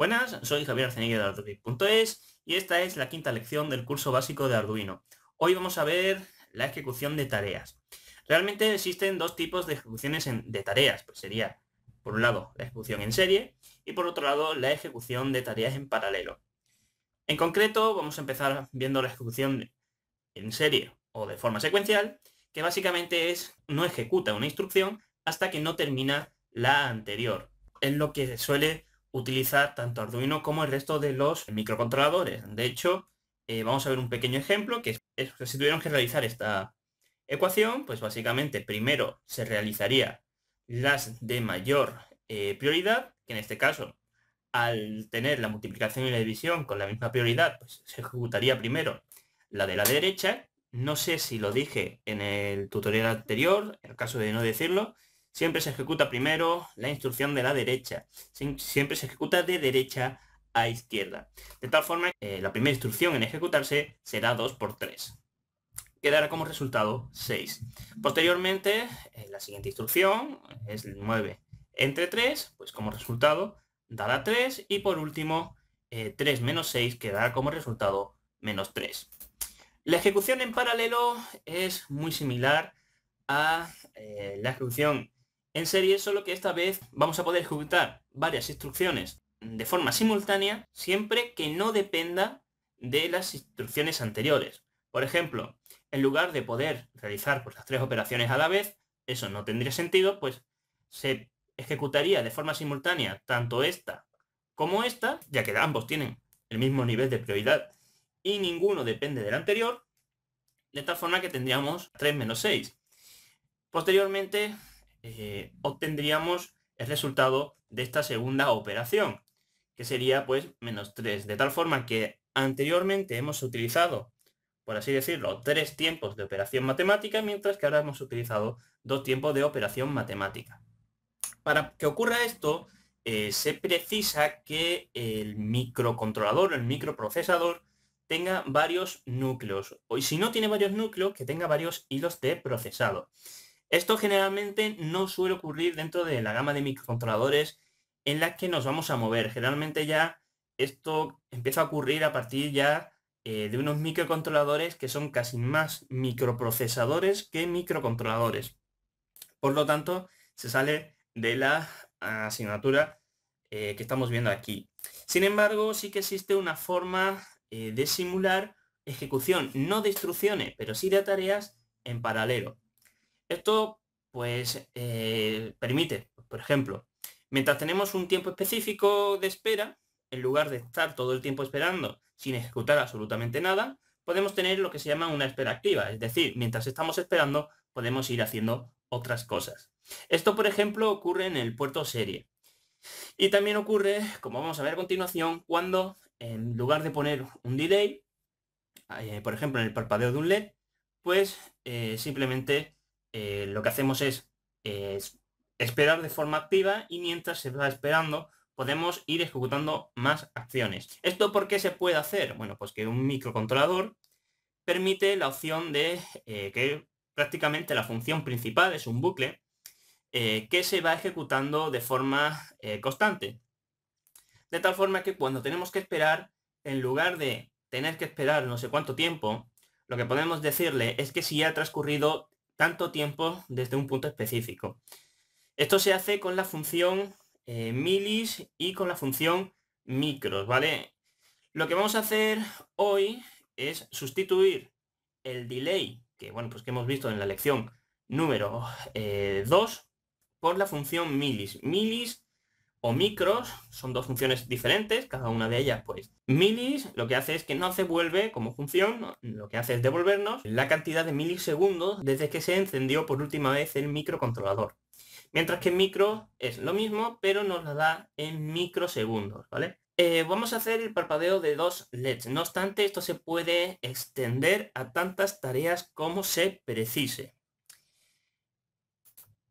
Buenas, soy Javier Arcenegue de Arduino.es y esta es la quinta lección del curso básico de Arduino. Hoy vamos a ver la ejecución de tareas. Realmente existen dos tipos de ejecuciones de tareas, pues sería por un lado la ejecución en serie y por otro lado la ejecución de tareas en paralelo. En concreto vamos a empezar viendo la ejecución en serie o de forma secuencial, que básicamente es no ejecuta una instrucción hasta que no termina la anterior. Es lo que suele utilizar tanto Arduino como el resto de los microcontroladores. De hecho, eh, vamos a ver un pequeño ejemplo que es, si tuvieron que realizar esta ecuación, pues básicamente primero se realizaría las de mayor eh, prioridad, que en este caso, al tener la multiplicación y la división con la misma prioridad, pues se ejecutaría primero la de la derecha. No sé si lo dije en el tutorial anterior, en el caso de no decirlo, Siempre se ejecuta primero la instrucción de la derecha. Siempre se ejecuta de derecha a izquierda. De tal forma que eh, la primera instrucción en ejecutarse será 2 por 3 quedará como resultado 6. Posteriormente, eh, la siguiente instrucción es 9 entre 3, pues como resultado dará 3. Y por último, 3 eh, menos 6, quedará como resultado menos 3. La ejecución en paralelo es muy similar a la ejecución en serie, solo que esta vez vamos a poder ejecutar varias instrucciones de forma simultánea, siempre que no dependa de las instrucciones anteriores. Por ejemplo, en lugar de poder realizar pues, las tres operaciones a la vez, eso no tendría sentido, pues se ejecutaría de forma simultánea tanto esta como esta, ya que ambos tienen el mismo nivel de prioridad y ninguno depende del anterior, de tal forma que tendríamos 3 menos 6. Posteriormente eh, obtendríamos el resultado de esta segunda operación, que sería pues menos 3, de tal forma que anteriormente hemos utilizado, por así decirlo, tres tiempos de operación matemática, mientras que ahora hemos utilizado dos tiempos de operación matemática. Para que ocurra esto, eh, se precisa que el microcontrolador, el microprocesador, tenga varios núcleos. O si no tiene varios núcleos, que tenga varios hilos de procesado. Esto generalmente no suele ocurrir dentro de la gama de microcontroladores en las que nos vamos a mover. Generalmente ya esto empieza a ocurrir a partir ya eh, de unos microcontroladores que son casi más microprocesadores que microcontroladores. Por lo tanto, se sale de la asignatura eh, que estamos viendo aquí. Sin embargo, sí que existe una forma eh, de simular ejecución, no de instrucciones, pero sí de tareas en paralelo. Esto pues eh, permite, pues, por ejemplo, mientras tenemos un tiempo específico de espera, en lugar de estar todo el tiempo esperando sin ejecutar absolutamente nada, podemos tener lo que se llama una espera activa, es decir, mientras estamos esperando podemos ir haciendo otras cosas. Esto, por ejemplo, ocurre en el puerto serie. Y también ocurre, como vamos a ver a continuación, cuando en lugar de poner un delay, eh, por ejemplo en el parpadeo de un LED, pues eh, simplemente eh, lo que hacemos eh, es, esperar de forma activa y mientras se va esperando podemos ir ejecutando más acciones. ¿Esto por qué se puede hacer? Bueno, pues que un microcontrolador permite la opción de eh, que prácticamente la función principal es un bucle que se va ejecutando de forma constante. De tal forma que cuando tenemos que esperar, en lugar de tener que esperar no sé cuánto tiempo, lo que podemos decirle es que si ha transcurrido tanto tiempo desde un punto específico. Esto se hace con la función eh, milis y con la función micros, ¿vale? Lo que vamos a hacer hoy es sustituir el delay, que bueno, pues que hemos visto en la lección número 2, eh, por la función milis. Milis o micros, son dos funciones diferentes, cada una de ellas pues milis, lo que hace es que no se vuelve como función, lo que hace es devolvernos la cantidad de milisegundos desde que se encendió por última vez el microcontrolador. Mientras que micro es lo mismo, pero nos la da en microsegundos, ¿vale? Eh, vamos a hacer el parpadeo de dos LEDs. No obstante, esto se puede extender a tantas tareas como se precise.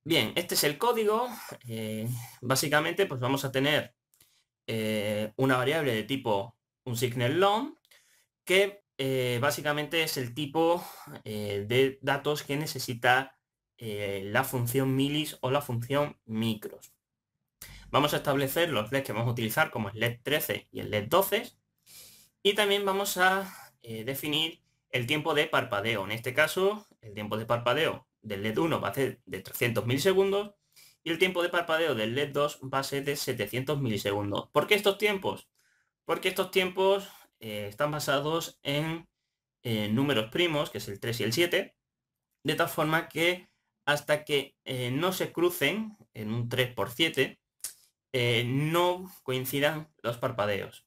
Bien, este es el código. Eh, básicamente, pues vamos a tener eh, una variable de tipo un signal long, que eh, básicamente es el tipo de datos que necesita la función milis o la función micros. Vamos a establecer los LEDs que vamos a utilizar como el LED 13 y el LED 12. Y también vamos a definir el tiempo de parpadeo. En este caso, el tiempo de parpadeo del LED 1 va a ser de 300 milisegundos y el tiempo de parpadeo del LED 2 va a ser de 700 milisegundos. ¿Por qué estos tiempos? Porque estos tiempos eh, están basados en eh, números primos, que es el 3 y el 7, de tal forma que hasta que eh, no se crucen en un 3 por 7, no coincidan los parpadeos.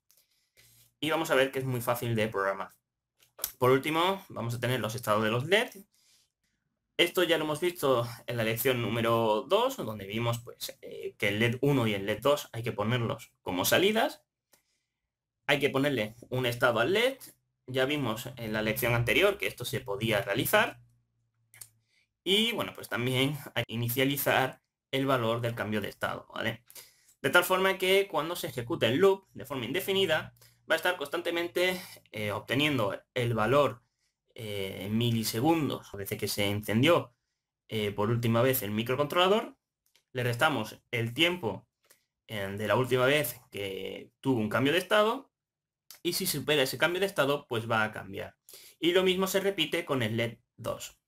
Y vamos a ver que es muy fácil de programar. Por último, vamos a tener los estados de los LED, esto ya lo hemos visto en la lección número 2, donde vimos pues, eh, que el LED 1 y el LED 2 hay que ponerlos como salidas. Hay que ponerle un estado al LED. Ya vimos en la lección anterior que esto se podía realizar. Y bueno, pues también hay que inicializar el valor del cambio de estado, De tal forma que cuando se ejecute el loop de forma indefinida, va a estar constantemente eh, obteniendo el valor eh, milisegundos milisegundos veces que se encendió eh, por última vez el microcontrolador, le restamos el tiempo eh, de la última vez que tuvo un cambio de estado y si supera ese cambio de estado pues va a cambiar. Y lo mismo se repite con el LED 2.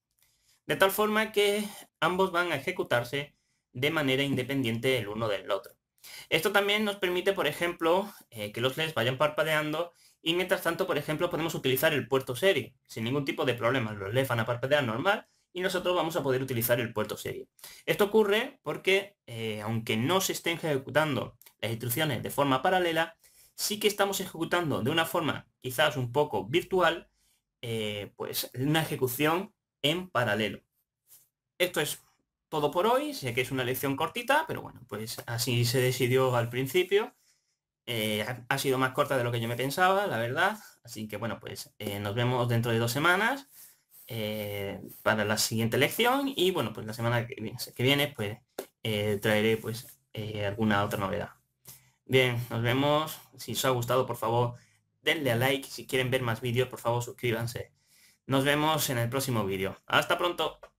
De tal forma que ambos van a ejecutarse de manera independiente el uno del otro. Esto también nos permite, por ejemplo, que los LEDs vayan parpadeando y mientras tanto, por ejemplo, podemos utilizar el puerto serie sin ningún tipo de problema. Los elefan van a parpadear normal y nosotros vamos a poder utilizar el puerto serie. Esto ocurre porque, eh, aunque no se estén ejecutando las instrucciones de forma paralela, sí que estamos ejecutando de una forma quizás un poco virtual, eh, pues una ejecución en paralelo. Esto es todo por hoy, sé que es una lección cortita, pero bueno, pues así se decidió al principio eh, ha sido más corta de lo que yo me pensaba, la verdad. Así que bueno, pues eh, nos vemos dentro de dos semanas eh, para la siguiente lección y bueno, pues la semana que viene, que viene pues traeré pues alguna otra novedad. Bien, nos vemos. Si os ha gustado, por favor, denle a like. Si quieren ver más vídeos, por favor, suscríbanse. Nos vemos en el próximo vídeo. Hasta pronto.